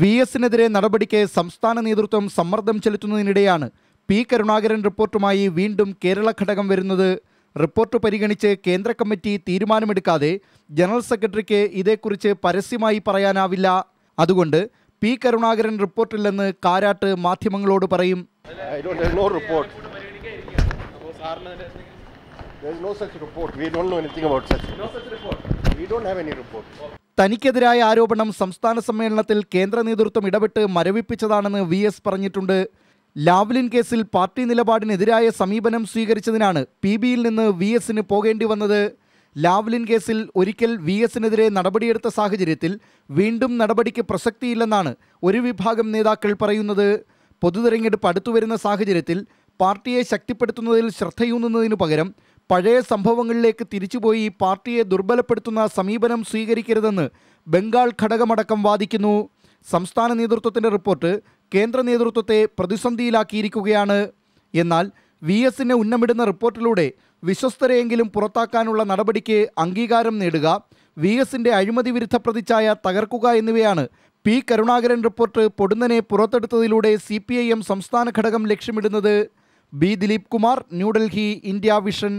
V എസിനെതിരെ നടപടിക്ക് സംസ്ഥാന നേതൃത്വം സമ്മർദ്ദം ചെലുത്തുന്നതിനിടെയാണ് പി കരുണാകരൻ റിപ്പോർട്ടുമായി വീണ്ടും കേരള ഘടകം വരുന്നത് റിപ്പോർട്ട് പരിഗണിച്ച് കേന്ദ്ര കമ്മിറ്റി തീരുമാനമെടുക്കാതെ ജനറൽ സെക്രട്ടറിക്ക് ഇതേക്കുറിച്ച് പരസ്യമായി പറയാനാവില്ല അതുകൊണ്ട് പി കരുണാകരൻ റിപ്പോർട്ടില്ലെന്ന് കാരാട്ട് മാധ്യമങ്ങളോട് പറയും such We don't about such. such have any report. തനിക്കെതിരായ ആരോപണം സംസ്ഥാന സമ്മേളനത്തിൽ കേന്ദ്ര നേതൃത്വം ഇടപെട്ട് മരവിപ്പിച്ചതാണെന്ന് വി എസ് പറഞ്ഞിട്ടുണ്ട് ലാവ്ലിൻ കേസിൽ പാർട്ടി നിലപാടിനെതിരായ സമീപനം സ്വീകരിച്ചതിനാണ് പി ബിയിൽ നിന്ന് വി എസിന് പോകേണ്ടി വന്നത് ലാവ്ലിൻ കേസിൽ ഒരിക്കൽ വി എസിനെതിരെ നടപടിയെടുത്ത സാഹചര്യത്തിൽ വീണ്ടും നടപടിക്ക് പ്രസക്തിയില്ലെന്നാണ് ഒരു വിഭാഗം നേതാക്കൾ പറയുന്നത് പൊതുതെരഞ്ഞെടുപ്പ് അടുത്തുവരുന്ന സാഹചര്യത്തിൽ പാർട്ടിയെ ശക്തിപ്പെടുത്തുന്നതിൽ ശ്രദ്ധയൂന്നുന്നതിനു പകരം പഴയ സംഭവങ്ങളിലേക്ക് തിരിച്ചുപോയി പാർട്ടിയെ ദുർബലപ്പെടുത്തുന്ന സമീപനം സ്വീകരിക്കരുതെന്ന് ബംഗാൾ ഘടകമടക്കം വാദിക്കുന്നു സംസ്ഥാന നേതൃത്വത്തിൻ്റെ റിപ്പോർട്ട് കേന്ദ്ര നേതൃത്വത്തെ പ്രതിസന്ധിയിലാക്കിയിരിക്കുകയാണ് എന്നാൽ വി എസിനെ ഉന്നമിടുന്ന റിപ്പോർട്ടിലൂടെ വിശ്വസ്തരെയെങ്കിലും പുറത്താക്കാനുള്ള നടപടിക്ക് അംഗീകാരം നേടുക വി എസിൻ്റെ അഴിമതി വിരുദ്ധ പ്രതിച്ഛായ തകർക്കുക എന്നിവയാണ് പി കരുണാകരൻ റിപ്പോർട്ട് പൊടുന്നനെ പുറത്തെടുത്തതിലൂടെ സി പി ഐ എം സംസ്ഥാന ഘടകം ലക്ഷ്യമിടുന്നത് ബി ദിലീപ് കുമാർ ന്യൂഡൽഹി ഇന്ത്യ വിഷൻ